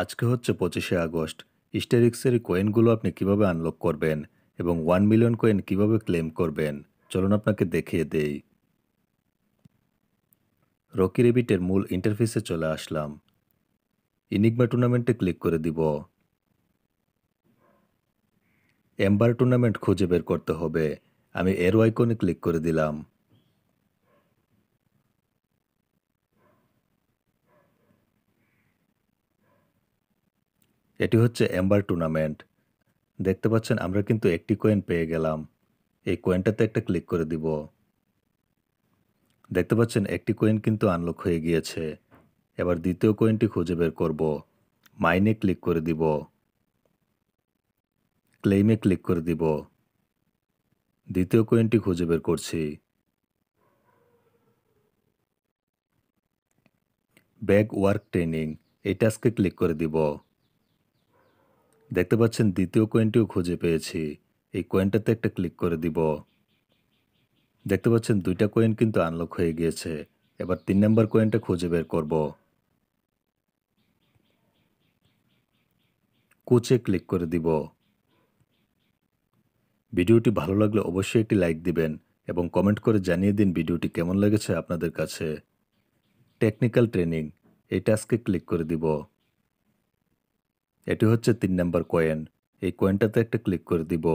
আজকে হচ্ছে পঁচিশে আগস্ট ইস্টেরিক্সের কয়েনগুলো আপনি কিভাবে আনলক করবেন এবং ওয়ান মিলিয়ন কয়েন কিভাবে ক্লেম করবেন চলুন আপনাকে দেখিয়ে দেই রকি রেবিটের মূল ইন্টারফেসে চলে আসলাম ইনিগমা টুর্নামেন্টে ক্লিক করে দিব এম্বার টুর্নামেন্ট খুঁজে বের করতে হবে আমি এর আইকনে ক্লিক করে দিলাম এটি হচ্ছে এম্বার টুর্নামেন্ট দেখতে পাচ্ছেন আমরা কিন্তু একটি কয়েন পেয়ে গেলাম এই কয়েনটাতে একটা ক্লিক করে দিব দেখতে পাচ্ছেন একটি কয়েন কিন্তু আনলক হয়ে গিয়েছে এবার দ্বিতীয় কয়েনটি খুঁজে বের করব মাইনে ক্লিক করে দিব ক্লেইমে ক্লিক করে দিব দ্বিতীয় কয়েনটি খুঁজে বের করছি ব্যাগ ওয়ার্ক ট্রেনিং এই টাস্কে ক্লিক করে দিব দেখতে পাচ্ছেন দ্বিতীয় কয়েনটিও খুঁজে পেয়েছি এই কয়েনটাতে একটা ক্লিক করে দিব দেখতে পাচ্ছেন দুইটা কয়েন কিন্তু আনলক হয়ে গিয়েছে এবার তিন নম্বর কয়েনটা খুঁজে বের করব কোচে ক্লিক করে দিব ভিডিওটি ভালো লাগলে অবশ্যই একটি লাইক দিবেন এবং কমেন্ট করে জানিয়ে দিন ভিডিওটি কেমন লেগেছে আপনাদের কাছে টেকনিক্যাল ট্রেনিং এই টাস্কে ক্লিক করে দিব এটি হচ্ছে তিন নম্বর কয়েন এই কয়েনটাতে একটা ক্লিক করে দিব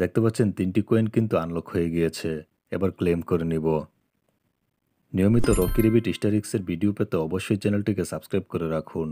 দেখতে পাচ্ছেন তিনটি কয়েন কিন্তু আনলক হয়ে গিয়েছে এবার ক্লেম করে নিব নিয়মিত রকি রিবিট স্টারিক্সের ভিডিও পেতে অবশ্যই চ্যানেলটিকে সাবস্ক্রাইব করে রাখুন